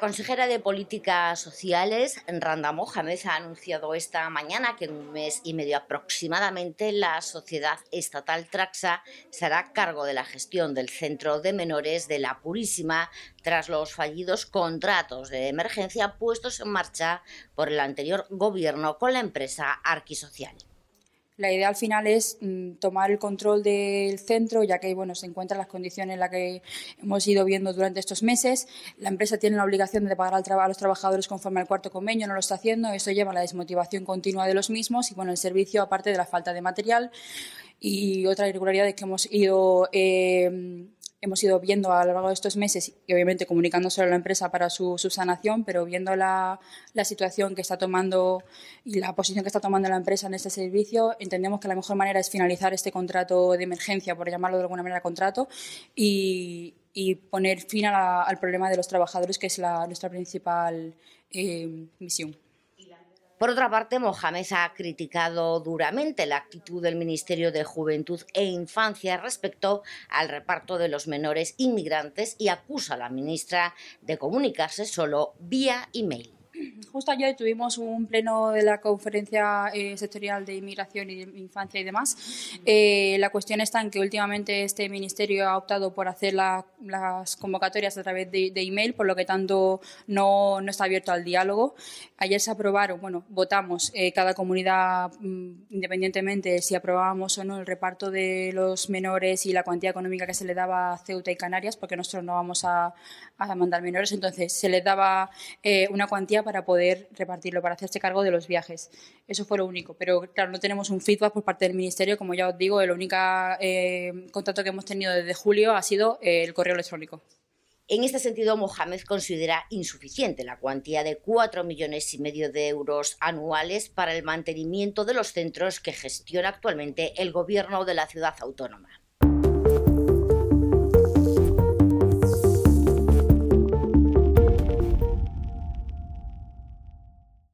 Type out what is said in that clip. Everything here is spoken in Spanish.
La consejera de Políticas Sociales, Randa Mohamed, ha anunciado esta mañana que en un mes y medio aproximadamente la sociedad estatal Traxa será cargo de la gestión del centro de menores de la Purísima tras los fallidos contratos de emergencia puestos en marcha por el anterior gobierno con la empresa Arquisocial. La idea al final es mm, tomar el control del centro, ya que bueno, se encuentran las condiciones en las que hemos ido viendo durante estos meses. La empresa tiene la obligación de pagar al a los trabajadores conforme al cuarto convenio, no lo está haciendo. Eso lleva a la desmotivación continua de los mismos y bueno, el servicio, aparte de la falta de material y otra irregularidad es que hemos ido. Eh, hemos ido viendo a lo largo de estos meses y obviamente comunicándoselo a la empresa para su subsanación, pero viendo la, situación que está tomando y la posición que está tomando la empresa en este servicio, entendemos que la mejor manera es finalizar este contrato de emergencia, por llamarlo de alguna manera contrato, y, poner fin al problema de los trabajadores, que es nuestra principal eh, misión. Por otra parte, Mohamed ha criticado duramente la actitud del Ministerio de Juventud e Infancia respecto al reparto de los menores inmigrantes y acusa a la ministra de comunicarse solo vía email justo ayer tuvimos un pleno de la conferencia eh, sectorial de inmigración y infancia y demás. Eh, la cuestión está en que últimamente este ministerio ha optado por hacer las convocatorias a través de, de, email, por lo que tanto no, está abierto al diálogo. Ayer se aprobaron, bueno, votamos eh, cada comunidad mm, independientemente si aprobábamos o no el reparto de los menores y la cuantía económica que se le daba a Ceuta y Canarias, porque nosotros no vamos a, a mandar menores, entonces se les daba una cuantía para poder poder repartirlo, para hacerse cargo de los viajes. Eso fue lo único. Pero claro, no tenemos un feedback por parte del Ministerio. Como ya os digo, el único contrato eh, contacto que hemos tenido desde julio ha sido eh, el correo electrónico. En este sentido, Mohamed considera insuficiente la cuantía de cuatro millones y medio de euros anuales para el mantenimiento de los centros que gestiona actualmente el Gobierno de la ciudad autónoma.